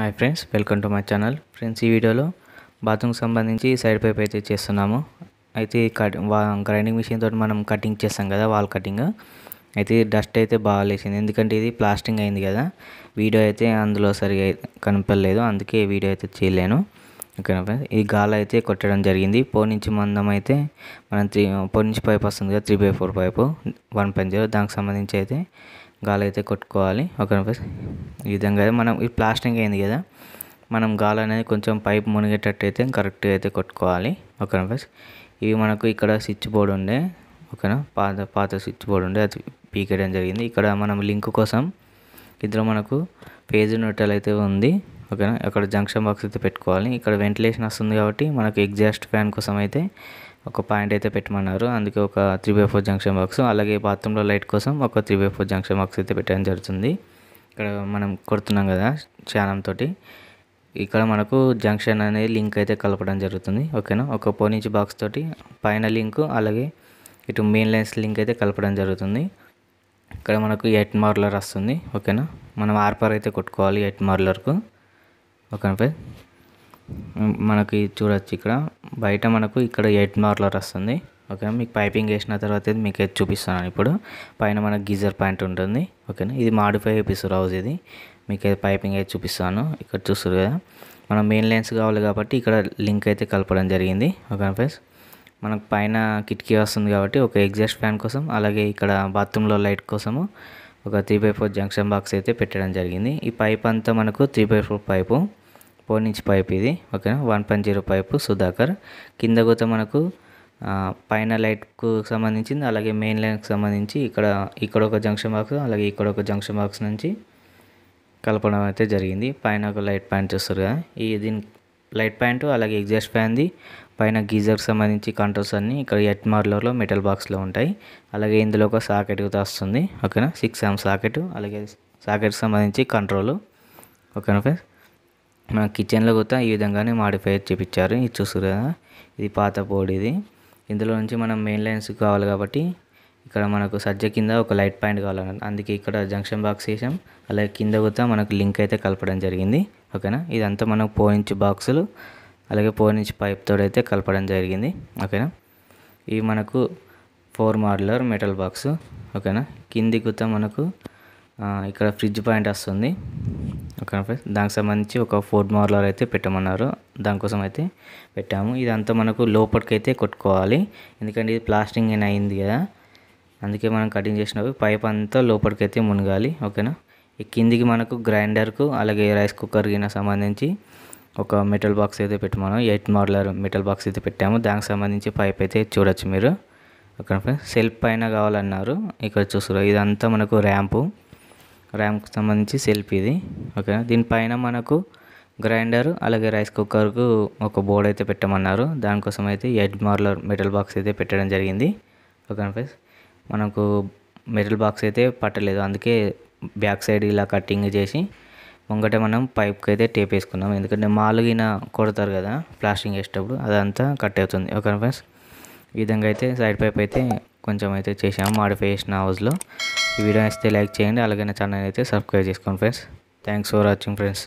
hi friends welcome to my channel friends ఈ వీడియోలో బాత్రూమ్కి సంబంధించి సైడ్ పైప్ అయితే చేస్తున్నాము అయితే కట్ గ్రైండింగ్ మిషన్ తోటి మనం కటింగ్ చేస్తాం కదా వాల్ కటింగ్ అయితే డస్ట్ అయితే బాగా లేచింది ఎందుకంటే ఇది ప్లాస్టింగ్ అయింది కదా వీడియో అయితే అందులో సరిగా కనపడలేదు అందుకే వీడియో అయితే చేయలేను ఓకేనా ఫ్రెండ్స్ ఈ గాలి అయితే కొట్టడం జరిగింది ఫోర్ నుంచి మందం అయితే మనం త్రీ ఫోర్ నుంచి పైప్ వస్తుంది కదా three by four pipe one point zero దానికి సంబంధించి అయితే గాలి అయితే కొట్టుకోవాలి ఒక ఈ విధంగా అయితే మనం ఈ ప్లాస్టింగ్ అయింది కదా మనం గాలి అనేది కొంచెం పైప్ మునిగేటట్టు అయితే కరెక్ట్గా అయితే కొట్టుకోవాలి ఒక ఇవి మనకు ఇక్కడ స్విచ్ బోర్డు ఉండే ఓకేనా పాత పాత స్విచ్ బోర్డు ఉండే అది పీకేయడం జరిగింది ఇక్కడ మనం లింక్ కోసం ఇందులో మనకు పేజ్ నోటల్ అయితే ఉంది ఓకేనా అక్కడ జంక్షన్ బాక్స్ అయితే పెట్టుకోవాలి ఇక్కడ వెంటిలేషన్ వస్తుంది కాబట్టి మనకు ఎగ్జాస్ట్ ఫ్యాన్ కోసం అయితే ఒక పాయింట్ అయితే పెట్టమన్నారు అందుకే ఒక three by four junction box అలాగే బాత్రూంలో లైట్ కోసం ఒక three by four junction box అయితే పెట్టడం జరుగుతుంది ఇక్కడ మనం కొడుతున్నాం కదా చానంతో ఇక్కడ మనకు జంక్షన్ అనేది లింక్ అయితే కలపడం జరుగుతుంది ఓకేనా ఒక పోనించి బాక్స్ తోటి పైన లింక్ అలాగే ఇటు మెయిన్ లైన్స్ లింక్ అయితే కలపడం జరుగుతుంది ఇక్కడ మనకు ఎట్ మార్లర్ వస్తుంది ఓకేనా మనం ఆర్పర్ అయితే కొట్టుకోవాలి ఎట్ మార్లర్కు ఓకేనా మనకి చూడొచ్చు ఇక్కడ బయట మనకు ఇక్కడ ఎయిట్ మార్లర్ వస్తుంది ఓకేనా మీకు పైపింగ్ వేసిన తర్వాత మీకు అయితే చూపిస్తున్నాను ఇప్పుడు పైన మనకు గీజర్ ప్యాంట్ ఉంటుంది ఓకేనా ఇది మాడిఫై చేపిస్తారు హౌస్ ఇది మీకు పైపింగ్ అయితే చూపిస్తాను ఇక్కడ చూస్తారు కదా మనం మెయిన్ లైన్స్ కావాలి కాబట్టి ఇక్కడ లింక్ అయితే కలపడం జరిగింది ఓకేనా ఫ్రెండ్స్ మనకు పైన కిటికీ వస్తుంది కాబట్టి ఒక ఎగ్జాస్ట్ ఫ్యాన్ కోసం అలాగే ఇక్కడ బాత్రూంలో లైట్ కోసము ఒక three by four junction box అయితే పెట్టడం జరిగింది ఈ పైప్ అంతా మనకు త్రీ బై ఫోర్ పైపు పోనించి పైప్ ఇది ఓకేనా one point zero pipe Sudhakar కింద కూడా మనకు పైన లైట్కు సంబంధించింది అలాగే మెయిన్ లైన్కి సంబంధించి ఇక్కడ ఇక్కడ ఒక జంక్షన్ బాక్స్ అలాగే ఇక్కడ ఒక జంక్షన్ బాక్స్ నుంచి కలపడం అయితే జరిగింది పైన ఒక లైట్ ప్యాంట్ చూస్తారు కదా ఈ దీని లైట్ పాయింట్ అలాగే ఎగ్జాస్ట్ ది పైన గీజర్కి సంబంధించి కంట్రోల్స్ అన్నీ ఇక్కడ ఎట్ మార్లర్లో మెటల్ బాక్స్లో ఉంటాయి అలాగే ఇందులో ఒక సాకెట్ వస్తుంది ఓకేనా సిక్స్ యామ్ సాకెట్ అలాగే సాకెట్కి సంబంధించి కంట్రోలు ఓకేనా ఫ్రెండ్స్ మన కిచెన్లో కూడా ఈ విధంగానే మాడిఫైర్ చేపించారు ఇది చూస్తారు కదా ఇది పాత బోర్డు ఇది ఇందులో నుంచి మనం మెయిన్ లైన్స్ కావాలి కాబట్టి ఇక్కడ మనకు సజ్జ కింద ఒక లైట్ పాయింట్ కావాలన్నమాట అందుకే ఇక్కడ జంక్షన్ బాక్స్ వేసాం అలాగే కింద కూడా మనకు లింక్ అయితే కలపడం జరిగింది ఓకేనా ఇదంతా మనకు ఫోర్ బాక్సులు అలాగే పోయించి పైప్తో అయితే కలపడం జరిగింది ఓకేనా ఇవి మనకు ఫోర్ మాడ్యులర్ మెటల్ బాక్స్ ఓకేనా కింది కూడా మనకు ఇక్కడ ఫ్రిడ్జ్ పాయింట్ వస్తుంది ఓకేనా ఫ్రెండ్స్ దానికి సంబంధించి ఒక ఫోర్డ్ మార్లర్ అయితే పెట్టమన్నారు దానికోసం అయితే పెట్టాము ఇదంతా మనకు లోపలికైతే కొట్టుకోవాలి ఎందుకంటే ఇది ప్లాస్టింగ్ అయినా అయింది కదా అందుకే మనం కటింగ్ చేసినప్పుడు పైప్ అంతా లోపలికైతే మునగాలి ఓకేనా ఈ కిందికి మనకు గ్రైండర్కు అలాగే రైస్ కుక్కర్కి సంబంధించి ఒక మెటల్ బాక్స్ అయితే పెట్టమను ఎయిట్ మార్లర్ మెటల్ బాక్స్ అయితే పెట్టాము దానికి సంబంధించి పైప్ అయితే చూడొచ్చు మీరు ఓకేనా ఫ్రెండ్స్ సెల్ఫ్ పైన కావాలన్నారు ఇక్కడ చూస్తారు ఇదంతా మనకు ర్యాంపు ర్యామ్కి సంబంధించి సెల్ఫ్ ఇది ఓకే దీనిపైన మనకు గ్రైండర్ అలాగే రైస్ కుక్కర్కు ఒక బోర్డ్ అయితే పెట్టమన్నారు దానికోసం అయితే ఎడ్ మార్లర్ మెటల్ బాక్స్ అయితే పెట్టడం జరిగింది ఓకే ఫ్రెండ్స్ మనకు మెటల్ బాక్స్ అయితే పట్టలేదు అందుకే బ్యాక్ సైడ్ ఇలా కట్టింగ్ చేసి ముంగట మనం పైప్కి అయితే టేప్ వేసుకున్నాం ఎందుకంటే మాలుగిన కొడతారు కదా ప్లాస్టింగ్ వేసేటప్పుడు అదంతా కట్ అవుతుంది ఓకే ఫ్రెండ్స్ ఈ విధంగా అయితే సైడ్ పైప్ అయితే కొంచెం అయితే చేసాము మాడిఫై చేసిన హౌస్లో ఈ వీడియో నచ్చితే లైక్ చేయండి అలాగే నా ఛానల్ అయితే సబ్స్క్రైబ్ చేసుకోండి friends thanks for watching friends